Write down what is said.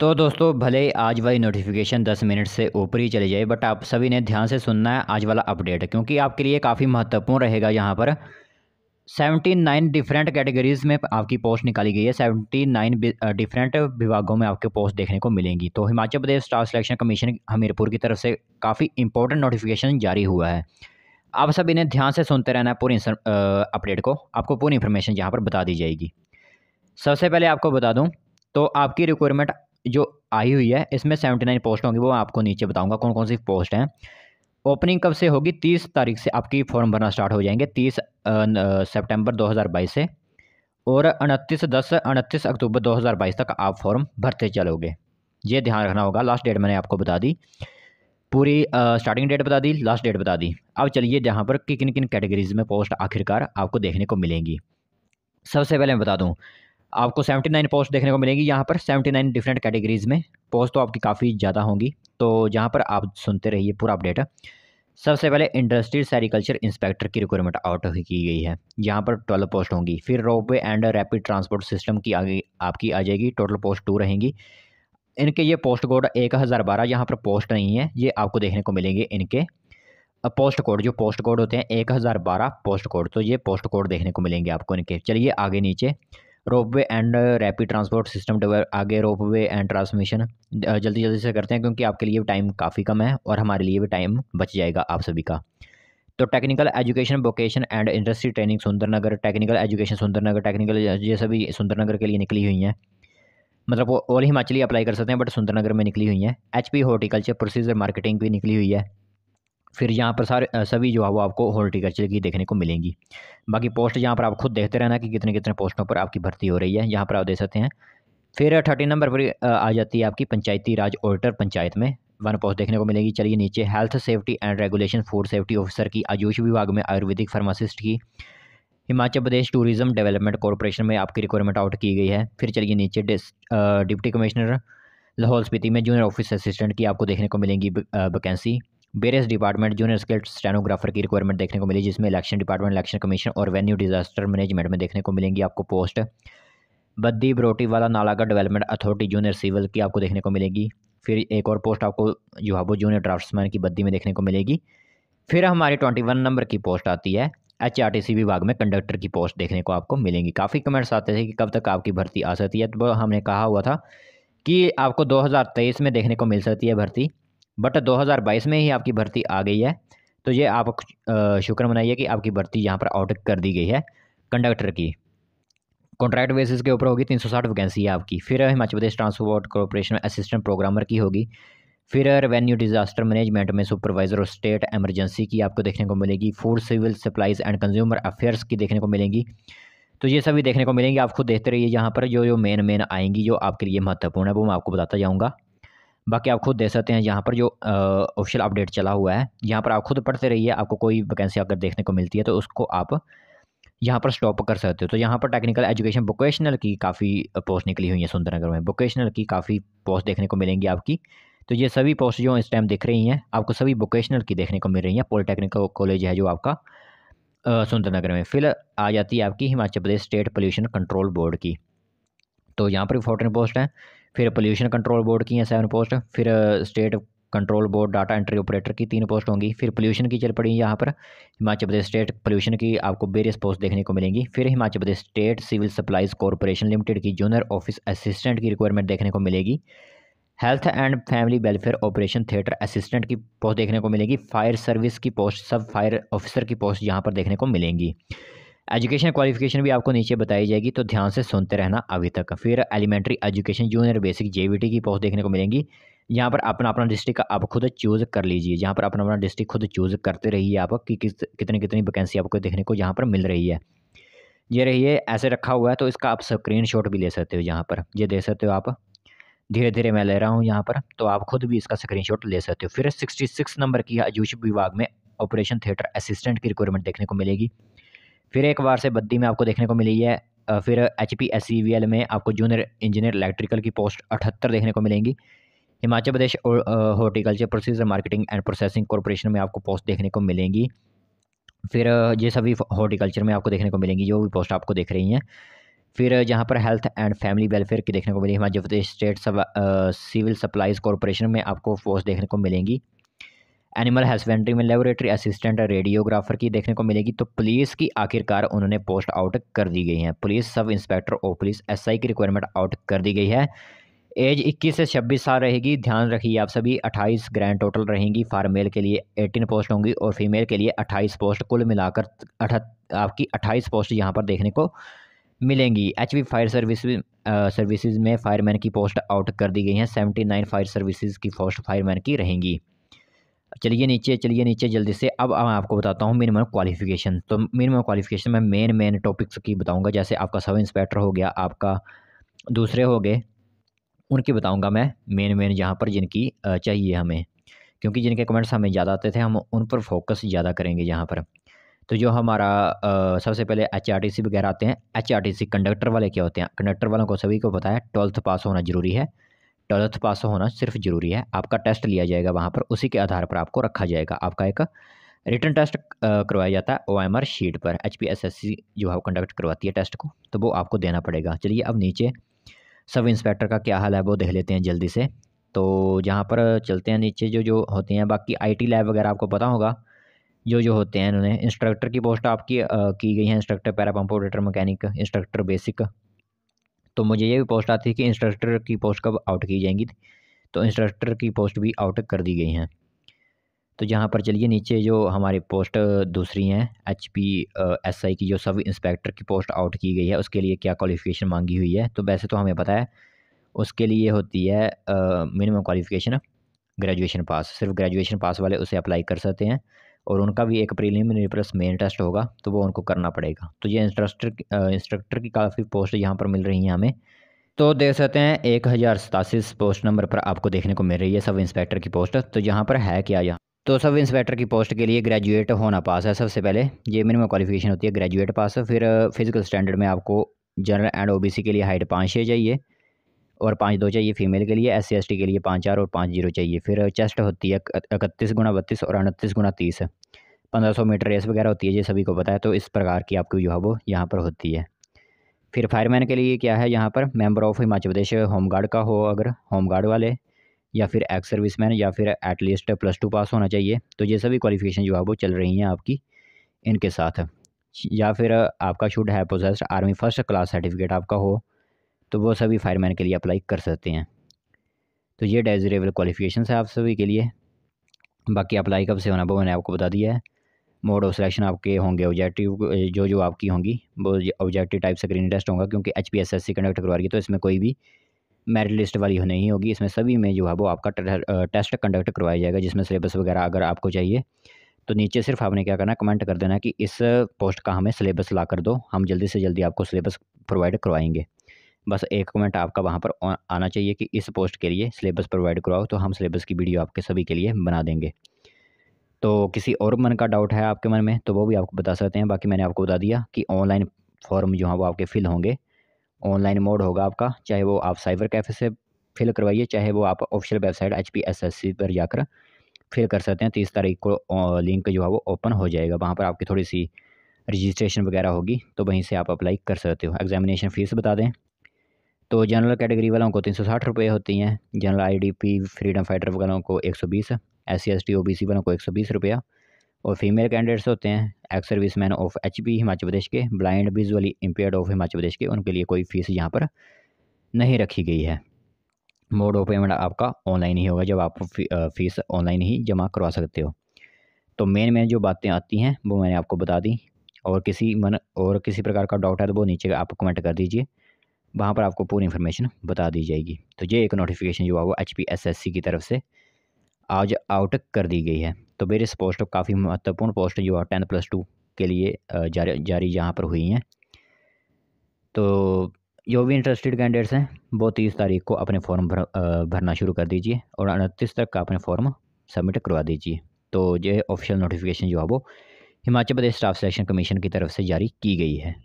तो दोस्तों भले ही आज वाली नोटिफिकेशन 10 मिनट से ऊपर ही चली जाए बट आप सभी ने ध्यान से सुनना है आज वाला अपडेट क्योंकि आपके लिए काफ़ी महत्वपूर्ण रहेगा यहाँ पर 79 डिफरेंट कैटेगरीज़ में आपकी पोस्ट निकाली गई है 79 डिफरेंट विभागों में आपके पोस्ट देखने को मिलेंगी तो Himachal Pradesh staff selection commission Hamirpur की तरफ से काफ़ी इंपॉर्टेंट नोटिफिकेशन जारी हुआ है आप सभी इन्हें ध्यान से सुनते रहना है पूरी अपडेट को आपको पूरी इन्फॉर्मेशन यहाँ पर बता दी जाएगी सबसे पहले आपको बता दूँ तो आपकी रिक्वायरमेंट जो आई हुई है इसमें सेवेंटी नाइन पोस्ट होंगी वो आपको नीचे बताऊँगा कौन कौन सी पोस्ट हैं ओपनिंग कब से होगी तीस तारीख से आपकी फॉर्म भरना स्टार्ट हो जाएंगे तीस सेप्टेम्बर दो हज़ार बाईस से और उनतीस दस उनतीस अक्टूबर दो हज़ार बाईस तक आप फॉर्म भरते चलोगे ये ध्यान रखना होगा लास्ट डेट मैंने आपको बता दी पूरी स्टार्टिंग डेट बता दी लास्ट डेट बता दी अब चलिए जहाँ पर कि किन किन कैटेगरीज में पोस्ट आखिरकार आपको देखने को मिलेंगी सबसे पहले मैं बता दूँ आपको 79 पोस्ट देखने को मिलेंगी यहाँ पर 79 डिफरेंट कैटेगरीज़ में पोस्ट तो आपकी काफ़ी ज़्यादा होंगी तो यहाँ पर आप सुनते रहिए पूरा अपडेट सबसे पहले इंडस्ट्रियल सेरिकल्चर इंस्पेक्टर की रिक्वायरमेंट आउट की गई है यहाँ पर ट्वेल्व पोस्ट होंगी फिर ropeway and rapid transport system की आगे आपकी आ जाएगी टोटल पोस्ट टू रहेंगी इनके ये पोस्ट कोड एक हज़ार बारह यहाँ पर पोस्ट नहीं है ये आपको देखने को मिलेंगे इनके पोस्ट कोड जो पोस्ट कोड होते हैं एक हज़ार बारह पोस्ट कोड तो ये पोस्ट कोड देखने को मिलेंगे आपको इनके चलिए आगे नीचे ropeway and rapid transport system आगे रोपवे एंड ट्रांसमिशन जल्दी जल्दी से करते हैं क्योंकि आपके लिए टाइम काफ़ी कम है और हमारे लिए भी टाइम बच जाएगा आप सभी का तो technical education vocation and industry training Sundernagar technical education Sundernagar technical ये सभी सुंदरनगर के लिए निकली हुई हैं मतलब वो ऑल हिमाचली अप्लाई कर सकते हैं बट सुंदरनगर में निकली हुई हैं H P horticulture procedure marketing भी निकली हुई है फिर यहाँ पर सारे सभी जो है वो आपको हॉर्टिकल्चर की देखने को मिलेंगी बाकी पोस्ट यहाँ पर आप खुद देखते रहना कि कितने कितने पोस्टों पर आपकी भर्ती हो रही है यहाँ पर आप देख सकते हैं फिर थर्टीन नंबर पर आ जाती है आपकी पंचायती राज ऑडिटर पंचायत में वन पोस्ट देखने को मिलेगी चलिए नीचे health safety and regulation food safety officer की आयुष विभाग में आयुर्वेदिक फार्मासिस्ट की Himachal Pradesh tourism development corporation में आपकी रिक्वायरमेंट आउट की गई है फिर चलिए नीचे डिप्टी कमिश्नर लाहौल स्पीति में जूनियर ऑफिस असिस्टेंट की आपको देखने को मिलेंगी vacancy various department junior skilled stenographer की रिक्वायरमेंट देखने को मिली जिसमें इलेक्शन डिपार्टमेंट इलेक्शन कमीशन और वेन्यू डिजास्टर मैनेजमेंट में देखने को मिलेंगी आपको post Baddi Barotiwala Nalagarh development authority junior civil की आपको देखने को मिलेगी फिर एक और पोस्ट आपको जुहाबो जूनियर ड्राफ्ट्समैन की बद्दी में देखने को मिलेगी फिर हमारी ट्वेंटी वन नंबर की पोस्ट आती है एच आर टी सी विभाग में कंडक्टर की पोस्ट देखने को आपको मिलेंगी काफ़ी कमेंट्स आते थे कि कब तक आपकी भर्ती आ सकती है तो हमने कहा हुआ था कि आपको दो हज़ार तेईस में देखने को मिल सकती है भर्ती बट 2022 में ही आपकी भर्ती आ गई है तो ये आप शुक्र मनाइए कि आपकी भर्ती यहाँ पर आउट कर दी गई है कंडक्टर की कॉन्ट्रैक्ट बेसिस के ऊपर होगी 360 वैकेंसी है आपकी फिर हिमाचल प्रदेश ट्रांसपोर्ट कॉरपोरेशन में असिस्टेंट प्रोग्रामर की होगी फिर रेवेन्यू डिजास्टर मैनेजमेंट में सुपरवाइजर और स्टेट एमरजेंसी की आपको देखने को मिलेगी food civil supplies and consumer affairs की देखने को मिलेंगी तो ये सभी देखने को मिलेंगी आप खुद देखते रहिए यहाँ पर जो जो मेन मेन आएंगी जो आपके लिए महत्वपूर्ण है वो मैं आपको बताता जाऊँगा बाकी आप खुद देख सकते हैं यहाँ पर जो ऑफिशियल अपडेट चला हुआ है यहाँ पर आप खुद पढ़ते रहिए आपको कोई वैकेंसी अगर देखने को मिलती है तो उसको आप यहाँ पर स्टॉप कर सकते हो तो यहाँ पर टेक्निकल एजुकेशन वोकेशनल की काफ़ी पोस्ट निकली हुई है सुंदरनगर में वोकेशनल की काफ़ी पोस्ट देखने को मिलेंगी आपकी तो ये सभी पोस्ट जो इस टाइम दिख रही हैं आपको सभी वोकेशनल की देखने को मिल रही हैं पॉलिटेक्निक कॉलेज है जो आपका सुंदरनगर में फिर आ जाती है आपकी Himachal Pradesh state pollution control board की तो यहाँ पर भी फोर्टीन पोस्ट हैं फिर पोल्यूशन कंट्रोल बोर्ड की हैं सेवन पोस्ट फिर state control board data entry operator की तीन पोस्ट होंगी फिर पोल्यूशन की चल पड़ी यहाँ पर हिमाचल प्रदेश स्टेट पोल्यूशन की आपको वेरियस पोस्ट देखने को मिलेंगी फिर Himachal Pradesh state civil supplies corporation limited की जूनियर ऑफिस असिस्टेंट की रिक्वायरमेंट देखने को मिलेगी health and family welfare operation theatre assistant की पोस्ट देखने को मिलेगी फायर सर्विस की पोस्ट सब फायर ऑफिसर की पोस्ट यहाँ पर देखने को मिलेंगी एजुकेशन क्वालिफिकेशन भी आपको नीचे बताई जाएगी तो ध्यान से सुनते रहना अभी तक फिर elementary education junior basic JBT की पोस्ट देखने को मिलेंगी यहाँ पर अपना अपना डिस्ट्रिक्ट आप खुद चूज़ कर लीजिए जहाँ पर अपना अपना डिस्ट्रिक्ट खुद चूज़ करते रहिए आप कि किस कितनी कितनी वैकेंसी आपको देखने को यहाँ पर मिल रही है ये रहिए ऐसे रखा हुआ है तो इसका आप स्क्रीन शॉट भी ले सकते हो यहाँ पर ये दे सकते हो आप धीरे धीरे मैं ले रहा हूँ यहाँ पर तो आप खुद भी इसका स्क्रीन शॉट ले सकते हो फिर सिक्सटी सिक्स नंबर की आयुष विभाग में ऑपरेशन थिएटर असिस्टेंट की रिक्वायरमेंट देखने को मिलेगी फिर एक बार से बद्दी में आपको देखने को मिली है फिर H P S C V L में आपको जूनियर इंजीनियर इलेक्ट्रिकल की पोस्ट अठहत्तर देखने को मिलेंगी Himachal Pradesh horticulture procedure marketing and processing corporation में आपको पोस्ट देखने को मिलेंगी फिर ये सभी हॉर्टिकल्चर में आपको देखने को मिलेंगी जो भी पोस्ट आपको देख रही हैं फिर जहाँ पर हेल्थ एंड फैमिली वेलफेयर की देखने को मिली Himachal Pradesh state civil supplies corporation में आपको पोस्ट देखने को मिलेंगी एनिमल हस्बेंड्री में लेबोरेटरी असिस्टेंट रेडियोग्राफर की देखने को मिलेगी तो पुलिस की आखिरकार उन्होंने पोस्ट आउट कर दी गई है पुलिस सब इंस्पेक्टर और पुलिस एसआई की रिक्वायरमेंट आउट कर दी गई है एज 21 से 26 साल रहेगी ध्यान रखिए आप सभी 28 ग्रैंड टोटल रहेंगी फार मेल के लिए 18 पोस्ट होंगी और फीमेल के लिए 28 पोस्ट कुल मिलाकर आपकी 28 पोस्ट यहां पर देखने को मिलेंगी एच फायर सर्विस सर्विसेज में फायरमैन की पोस्ट आउट कर दी गई हैं 79 फायर सर्विसेज की पोस्ट फायरमैन की रहेंगी चलिए नीचे चलिए नीचे जल्दी से अब मैं आपको बताता हूँ मिनिमम क्वालिफिकेशन तो मिनिमम क्वालिफिकेशन में मेन मेन टॉपिक्स की बताऊँगा जैसे आपका सब इंस्पेक्टर हो गया आपका दूसरे हो गए उनकी बताऊँगा मैं मेन मेन यहाँ पर जिनकी चाहिए हमें क्योंकि जिनके कमेंट्स हमें ज़्यादा आते थे हम उन पर फोकस ज़्यादा करेंगे यहाँ पर तो जो हमारा आ, सबसे पहले एच आर टी सी वगैरह आते हैं H R T C conductor वाले क्या होते हैं कंडक्टर वालों को सभी को पता है ट्वेल्थ पास होना ज़रूरी है ट्वेल्थ पास होना सिर्फ ज़रूरी है आपका टेस्ट लिया जाएगा वहाँ पर उसी के आधार पर आपको रखा जाएगा आपका एक रिटर्न टेस्ट करवाया जाता है ओ शीट पर एच जो है कंडक्ट करवाती है टेस्ट को तो वो आपको देना पड़ेगा चलिए अब नीचे सब इंस्पेक्टर का क्या हाल है वो देख लेते हैं जल्दी से तो जहाँ पर चलते हैं नीचे जो जो होते हैं बाकी आईटी लैब वगैरह आपको पता होगा जो जो होते हैं इन्होंने इंस्ट्रक्टर की पोस्ट आपकी आ, की गई है instructor para pump mechanic instructor basic तो मुझे ये भी पोस्ट आती है कि इंस्ट्रक्टर की पोस्ट कब आउट की जाएंगी तो इंस्ट्रक्टर की पोस्ट भी आउट कर दी गई हैं तो यहाँ पर चलिए नीचे जो हमारी पोस्ट दूसरी हैं एच पी एस आई की जो सब इंस्पेक्टर की पोस्ट आउट की गई है उसके लिए क्या क्वालिफ़िकेशन मांगी हुई है तो वैसे तो हमें पता है उसके लिए होती है मिनिमम क्वालिफ़िकेशन ग्रेजुएशन पास सिर्फ ग्रेजुएशन पास वाले उसे अप्लाई कर सकते हैं और उनका भी एक प्रीलिमिनरी प्लस मेन टेस्ट होगा तो वो उनको करना पड़ेगा तो ये इंस्ट्रक्टर इंस्ट्रक्टर की काफ़ी पोस्ट यहाँ पर मिल रही हैं हमें तो देख सकते हैं एक हज़ार सतासी पोस्ट नंबर पर आपको देखने को मिल रही है सब इंस्पेक्टर की पोस्ट तो यहाँ पर है क्या यहाँ तो सब इंस्पेक्टर की पोस्ट के लिए ग्रेजुएट होना पास है सबसे पहले ये मिनिमम क्वालिफिकेशन होती है ग्रेजुएट पास फिर फिजिकल स्टैंडर्ड में आपको जनरल एंड ओ के लिए हाइट पाँच छः चाहिए और पाँच दो चाहिए फीमेल के लिए एस सी के लिए पाँच चार और पाँच जीरो चाहिए फिर चेस्ट होती है इकतीस गुना बत्तीस और अड़तीस गुना तीस पंद्रह सौ मीटर रेस वगैरह होती है ये सभी को पता है तो इस प्रकार की आपकी जो है वो यहाँ पर होती है फिर फायरमैन के लिए क्या है यहाँ पर member of Himachal Pradesh home guard का हो अगर होम गार्ड वाले या फिर एक्स सर्विस मैन या फिर एटलीस्ट प्लस टू पास होना चाहिए तो ये सभी क्वालिफिकेशन जो है वो चल रही हैं आपकी इनके साथ या फिर आपका शुड है processed army first class certificate आपका हो तो वो सभी फायरमैन के लिए अप्लाई कर सकते हैं तो ये डेजरेबल क्वालिफिकेशन है आप सभी के लिए बाकी अप्लाई कब से होना वो मैंने आपको बता दिया है मोड ऑफ सिलेक्शन आपके होंगे ऑब्जेक्टिव जो जो आपकी होंगी वो ऑब्जेक्टिव टाइप स्क्रीन टेस्ट होगा क्योंकि H P S S C conduct करवा रही है तो इसमें कोई भी मेरिट लिस्ट वाली नहीं होगी इसमें सभी में जो है वो आपका टेस्ट कंडक्ट करवाया जाएगा जिसमें सिलेबस वगैरह अगर आपको चाहिए तो नीचे सिर्फ आपने क्या करना कमेंट कर देना कि इस पोस्ट का हमें सिलेबस ला कर दो हम जल्दी से जल्दी आपको सिलेबस प्रोवाइड करवाएंगे बस एक कमेंट आपका वहाँ पर आना चाहिए कि इस पोस्ट के लिए सिलेबस प्रोवाइड कराओ तो हम सिलेबस की वीडियो आपके सभी के लिए बना देंगे तो किसी और मन का डाउट है आपके मन में तो वो भी आपको बता सकते हैं बाकी मैंने आपको बता दिया कि ऑनलाइन फॉर्म जो है वो आपके फिल होंगे ऑनलाइन मोड होगा आपका चाहे वो आप साइबर कैफ़े से फिल करवाइए चाहे वो आप official website H P S S C पर जाकर फिल कर सकते हैं तीस तारीख को लिंक जो है वो ओपन हो जाएगा वहाँ पर आपकी थोड़ी सी रजिस्ट्रेशन वगैरह होगी तो वहीं से आप अप्लाई कर सकते हो एग्जामिनेशन फ़ीस बता दें तो जनरल कैटेगरी वालों को तीन सौ साठ रुपये होती हैं जनरल आईडीपी फ्रीडम फाइटर वालों को एक सौ बीस S C S T O B C वालों को एक सौ बीस रुपया और फीमेल कैंडिडेट्स होते हैं ex service man of H P Himachal Pradesh के blind visually impaired of Himachal Pradesh के उनके लिए कोई फ़ीस यहाँ पर नहीं रखी गई है मोड ऑफ पेमेंट आपका ऑनलाइन ही होगा जब आप फ़ीस ऑनलाइन ही जमा करवा सकते हो तो मेन मेन जो बातें आती हैं वो मैंने आपको बता दी और किसी मन और किसी प्रकार का डाउट है तो वो नीचे आप कमेंट कर दीजिए वहाँ पर आपको पूरी इन्फॉर्मेशन बता दी जाएगी तो ये एक नोटिफिकेशन जो है वो H P S S C की तरफ से आज आउट कर दी गई है तो मेरे इस पोस्ट काफ़ी महत्वपूर्ण पोस्ट जो है टेन प्लस टू के लिए जारी जारी यहाँ पर हुई हैं तो जो भी इंटरेस्टेड कैंडिडेट्स हैं वो तीस तारीख को अपने फॉर्म भर, भरना शुरू कर दीजिए और उनतीस तक का अपने फॉर्म सबमिट करवा दीजिए तो ये ऑफिशियल नोटिफिकेशन जो है वो Himachal Pradesh staff selection commission की तरफ से जारी की गई है